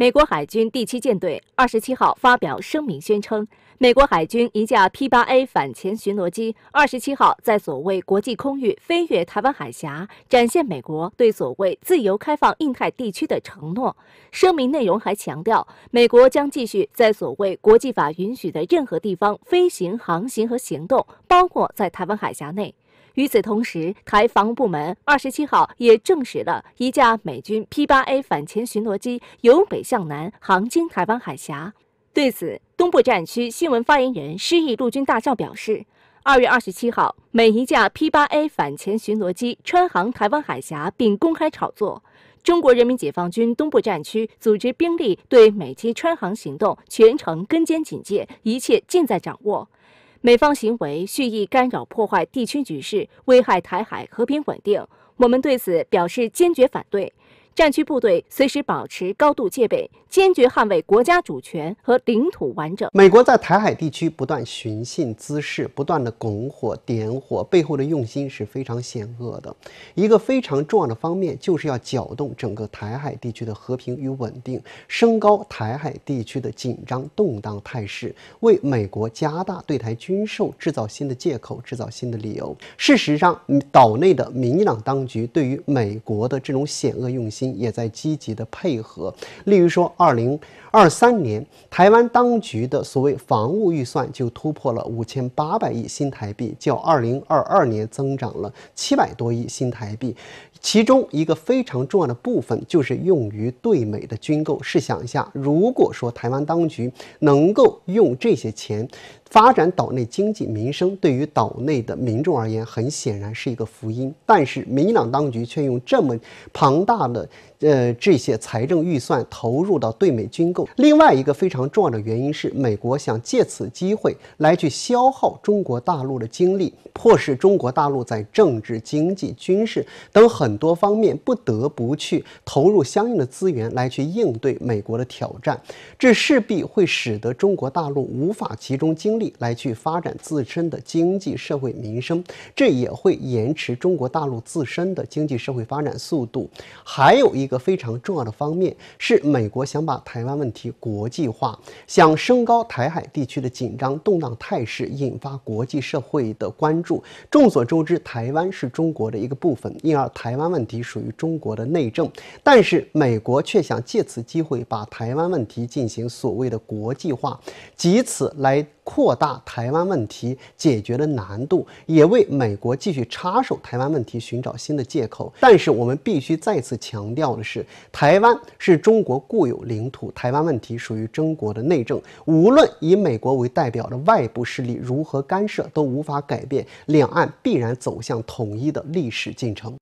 美国海军第七舰队二十七号发表声明，宣称美国海军一架 P 八 A 反潜巡逻机二十七号在所谓国际空域飞越台湾海峡，展现美国对所谓自由开放印太地区的承诺。声明内容还强调，美国将继续在所谓国际法允许的任何地方飞行、航行和行动，包括在台湾海峡内。与此同时，台防务部门二十七号也证实了一架美军 P 八 A 反潜巡逻机由北向南航经台湾海峡。对此，东部战区新闻发言人施毅陆军大校表示，二月二十七号，每一架 P 八 A 反潜巡逻机穿航台湾海峡，并公开炒作。中国人民解放军东部战区组织兵力对美机穿航行动全程跟监警戒，一切尽在掌握。美方行为蓄意干扰破坏地区局势，危害台海和平稳定，我们对此表示坚决反对。战区部队随时保持高度戒备，坚决捍卫国家主权和领土完整。美国在台海地区不断寻衅滋事，不断的拱火点火，背后的用心是非常险恶的。一个非常重要的方面就是要搅动整个台海地区的和平与稳定，升高台海地区的紧张动荡态势，为美国加大对台军售制造新的借口，制造新的理由。事实上，岛内的民进党当局对于美国的这种险恶用心。也在积极的配合，例如说，二零二三年台湾当局的所谓防务预算就突破了五千八百亿新台币，较二零二二年增长了七百多亿新台币。其中一个非常重要的部分就是用于对美的军购。试想一下，如果说台湾当局能够用这些钱，发展岛内经济民生，对于岛内的民众而言，很显然是一个福音。但是民进党当局却用这么庞大的，呃，这些财政预算投入到对美军购。另外一个非常重要的原因是，美国想借此机会来去消耗中国大陆的精力，迫使中国大陆在政治、经济、军事等很多方面不得不去投入相应的资源来去应对美国的挑战。这势必会使得中国大陆无法集中精。力来去发展自身的经济社会民生，这也会延迟中国大陆自身的经济社会发展速度。还有一个非常重要的方面是，美国想把台湾问题国际化，想升高台海地区的紧张动荡态势，引发国际社会的关注。众所周知，台湾是中国的一个部分，因而台湾问题属于中国的内政。但是美国却想借此机会把台湾问题进行所谓的国际化，以此来扩。扩大台湾问题解决的难度，也为美国继续插手台湾问题寻找新的借口。但是我们必须再次强调的是，台湾是中国固有领土，台湾问题属于中国的内政，无论以美国为代表的外部势力如何干涉，都无法改变两岸必然走向统一的历史进程。